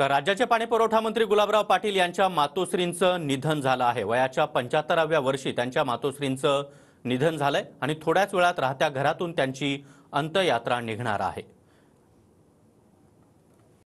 तर राज्याचे पाणीपुरवठा मंत्री गुलाबराव पाटील यांच्या मातोश्रींचं निधन झालं आहे वयाच्या पंच्याहत्तराव्या वर्षी त्यांच्या मातोश्रींचं निधन झालंय आणि थोड्याच वेळात राहत्या घरातून त्यांची अंत्ययात्रा निघणार आहे